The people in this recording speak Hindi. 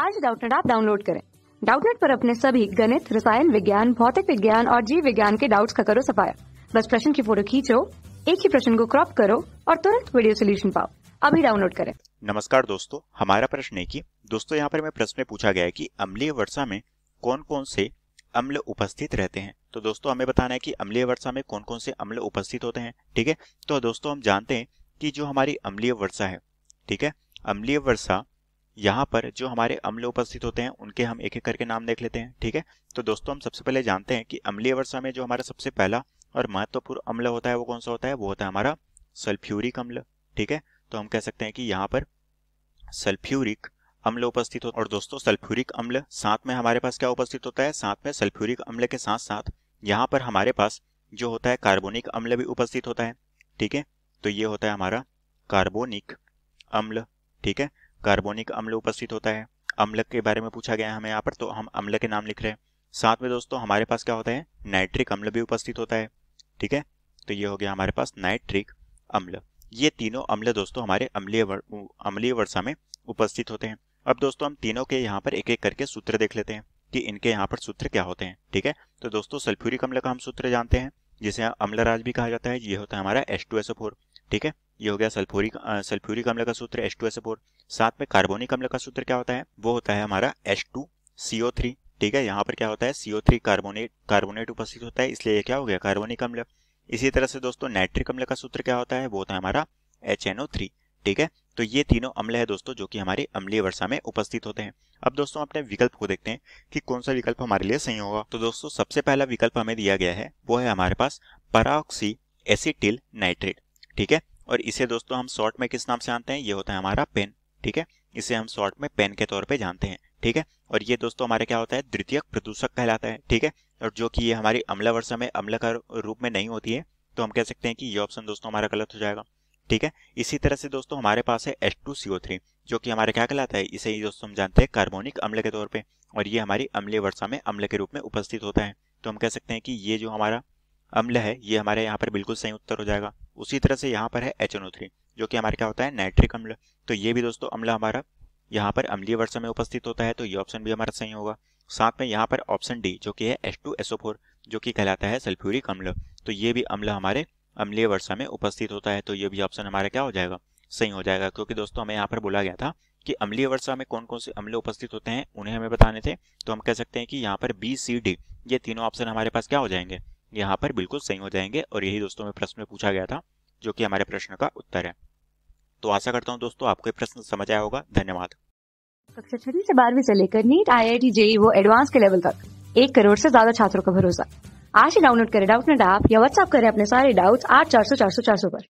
आज डाउटनेट आप डाउनलोड करें डाउटनेट पर अपने सभी गणित रसायन विज्ञान भौतिक विज्ञान और जीव विज्ञान के डाउट्स का करो सफाया बस प्रश्न की फोटो खींचो एक ही प्रश्न को क्रॉप करो और तुरंत वीडियो सोल्यूशन पाओ अभी डाउनलोड करें नमस्कार दोस्तों हमारा प्रश्न है कि दोस्तों यहाँ पर मैं प्रश्न में पूछा गया है कि अम्लीय वर्षा में कौन कौन से अम्ल उपस्थित रहते हैं तो दोस्तों हमें बताना है कि अम्लीय वर्षा में कौन कौन से अम्ल उपस्थित होते हैं ठीक है तो दोस्तों हम जानते हैं कि जो हमारी अम्लीय वर्षा है ठीक है अम्लीय वर्षा यहाँ पर जो हमारे अम्ल उपस्थित होते हैं उनके हम एक एक करके नाम देख लेते हैं ठीक है तो दोस्तों हम सबसे पहले जानते हैं कि अम्लीय वर्षा में जो हमारा सबसे पहला और महत्वपूर्ण अम्ल होता है वो कौन सा होता है वो होता है हमारा सल्फ्यूरिक अम्ल ठीक है तो हम कह सकते हैं कि यहाँ पर सल्फ्यूरिक अम्ल उपस्थित होता है और दोस्तों सल्फ्यूरिक अम्ल साथ में हमारे पास क्या उपस्थित होता है साथ में सल्फ्यूरिक अम्ल के साथ साथ यहाँ पर हमारे पास जो होता है कार्बोनिक अम्ल भी उपस्थित होता है ठीक है तो ये होता है हमारा कार्बोनिक अम्ल ठीक है कार्बोनिक अम्ल उपस्थित होता है अम्ल के बारे में पूछा गया है हमें यहाँ पर तो हम अम्ल के नाम लिख रहे हैं साथ में दोस्तों हमारे पास क्या होता है नाइट्रिक अम्ल भी उपस्थित होता है ठीक है तो ये हो गया हमारे पास नाइट्रिक अम्ल ये तीनों अम्ल दोस्तों हमारे अम्लीय अम्लीय वर्षा में उपस्थित होते हैं अब दोस्तों हम तीनों के यहाँ पर एक एक करके सूत्र देख लेते हैं कि इनके यहाँ पर सूत्र क्या होते हैं ठीक है तो दोस्तों सल्फ्यूरिक अम्ल का हम सूत्र जानते हैं जिसे अम्लराज भी कहा जाता है ये होता है हमारा एस ठीक है ये हो गया सल्फोरिक सल्फ्यूरिक अम्ल का सूत्र एच टू एस फोर साथ में कार्बोनिक अम्ल का सूत्र क्या होता है वो होता है हमारा एच टू सीओ थ्री ठीक है यहाँ पर क्या होता है सीओ थ्री कार्बोनेट कार्बोनेट उपस्थित होता है इसलिए क्या हो गया कार्बोनिक अम्ल इसी तरह से दोस्तों नाइट्रिक अम्ल का सूत्र क्या होता है वो होता है हमारा एच एन ओ थ्री ठीक है तो ये तीनों अम्ल है दोस्तों जो कि हमारी अम्लीय वर्षा में उपस्थित होते हैं अब दोस्तों अपने विकल्प को देखते हैं कि कौन सा विकल्प हमारे लिए सही होगा तो दोस्तों सबसे पहला विकल्प हमें दिया गया है वो है हमारे पास पराक्सी एसिटिल नाइट्रेट ठीक है और इसे दोस्तों हम शॉर्ट में किस नाम से जानते हैं ये होता है हमारा पेन ठीक है इसे हम शॉर्ट में पेन के तौर पे जानते हैं ठीक है और ये दोस्तों हमारे क्या होता है द्वितीयक प्रदूषक कहलाता है ठीक है और जो कि ये हमारी अम्ल वर्षा में अम्ल का रूप में नहीं होती है तो हम कह सकते हैं कि ये ऑप्शन दोस्तों हमारा गलत हो जाएगा ठीक है इसी तरह से दोस्तों हमारे पास है टू थ्री जो कि हमारे क्या कहलाता है इसे ही दोस्तों हम जानते हैं कार्बोनिक अम्ल के तौर पे और ये हमारी अम्लीय वर्षा में अम्ल के रूप में उपस्थित होता है तो हम कह सकते हैं कि ये जो हमारा अम्ल है ये हमारे यहाँ पर बिल्कुल सही उत्तर हो जाएगा उसी तरह से यहाँ पर है एच जो कि हमारे क्या होता है नाइट्रिक अम्ल तो ये भी दोस्तों अम्ल हमारा यहाँ पर अम्लीय वर्षा में उपस्थित होता है तो ये ऑप्शन भी हमारा सही होगा साथ में यहाँ पर ऑप्शन डी जो कि है एच टू एसओ फोर जो कि कहलाता है सल्फ्यूरिक अम्ल तो ये भी अम्ल हमारे अम्लीय वर्षा में उपस्थित होता है तो ये भी ऑप्शन हमारा क्या हो जाएगा सही हो जाएगा क्योंकि दोस्तों हमें यहाँ पर बोला गया था कि अम्लीय वर्षा में कौन कौन से अम्ल उपस्थित होते हैं उन्हें हमें बताने थे तो हम कह सकते हैं कि यहाँ पर बी सी डी ये तीनों ऑप्शन हमारे पास क्या हो जाएंगे यहाँ पर बिल्कुल सही हो जाएंगे और यही दोस्तों में प्रश्न में पूछा गया था जो कि हमारे प्रश्न का उत्तर है तो आशा करता हूँ दोस्तों आपको प्रश्न समझ आया होगा धन्यवाद कक्षा छठी से बारहवीं से लेकर NEET I I T JEE वो एडवांस के लेवल तक एक करोड़ से ज्यादा छात्रों का भरोसा आज ही डाउनलोड करें डाउट नेट ऐप या व्हाट्सअप करें अपने सारे डाउट्स आठ चार सौ चार सौ चार सौ पर